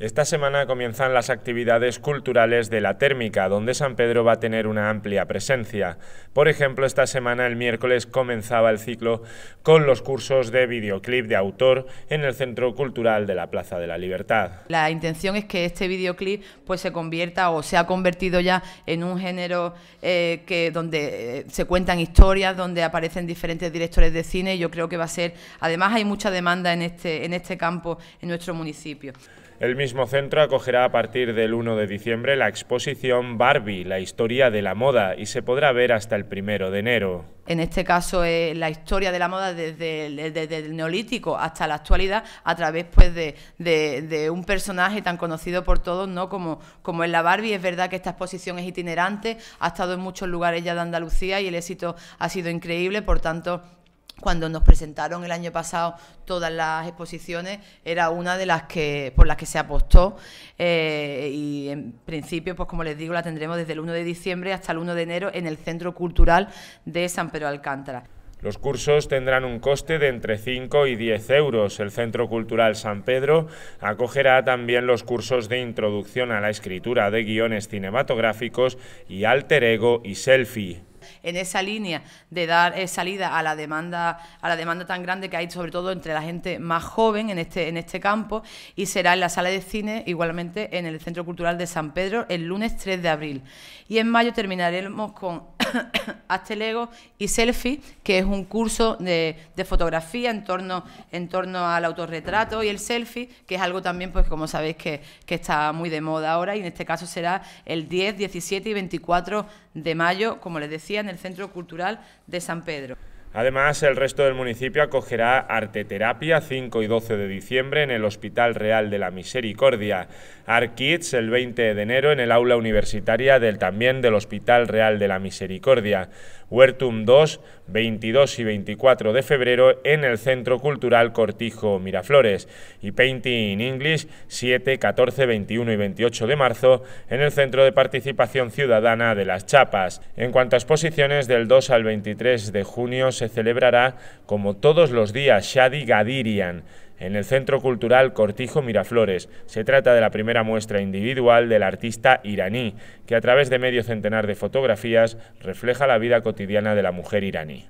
Esta semana comienzan las actividades culturales de la térmica, donde San Pedro va a tener una amplia presencia. Por ejemplo, esta semana, el miércoles, comenzaba el ciclo con los cursos de videoclip de autor en el Centro Cultural de la Plaza de la Libertad. La intención es que este videoclip pues, se convierta o se ha convertido ya en un género eh, que, donde eh, se cuentan historias, donde aparecen diferentes directores de cine. yo creo que va a ser, además hay mucha demanda en este, en este campo, en nuestro municipio. El mismo centro acogerá a partir del 1 de diciembre la exposición Barbie, la historia de la moda, y se podrá ver hasta el 1 de enero. En este caso eh, la historia de la moda desde, el neolítico hasta la actualidad a través pues, de, un personaje tan conocido por todos ¿no? como, como es la Barbie. Es verdad que esta exposición es itinerante, ha estado en muchos lugares ya de Andalucía y el éxito ha sido increíble, por tanto cuando nos presentaron el año pasado todas las exposiciones, era una de las que por las que se apostó eh, y en principio, pues como les digo, la tendremos desde el 1 de diciembre hasta el 1 de enero en el Centro Cultural de San Pedro Alcántara. Los cursos tendrán un coste de entre 5 y 10 euros. El Centro Cultural San Pedro acogerá también los cursos de introducción a la escritura de guiones cinematográficos y alter ego y selfie en esa línea de dar eh, salida a la demanda a la demanda tan grande que hay sobre todo entre la gente más joven en este en este campo y será en la sala de cine igualmente en el Centro Cultural de San Pedro el lunes 3 de abril y en mayo terminaremos con Hazte este y Selfie, que es un curso de, de, fotografía en torno, en torno al autorretrato y el selfie, que es algo también, pues como sabéis, que, que está muy de moda ahora y en este caso será el 10, 17 y 24 de mayo, como les decía, en el Centro Cultural de San Pedro. Además, el resto del municipio acogerá Arteterapia 5 y 12 de diciembre en el Hospital Real de la Misericordia, Kids el 20 de enero en el aula universitaria del también del Hospital Real de la Misericordia, Huertum 2 22 y 24 de febrero en el Centro Cultural Cortijo Miraflores y Painting in English 7, 14, 21 y 28 de marzo en el Centro de Participación Ciudadana de Las Chapas. En cuanto a exposiciones, del 2 al 23 de junio se celebrará, como todos los días, Shadi Gadirian, en el Centro Cultural Cortijo Miraflores. Se trata de la primera muestra individual del artista iraní, que a través de medio centenar de fotografías refleja la vida cotidiana de la mujer iraní.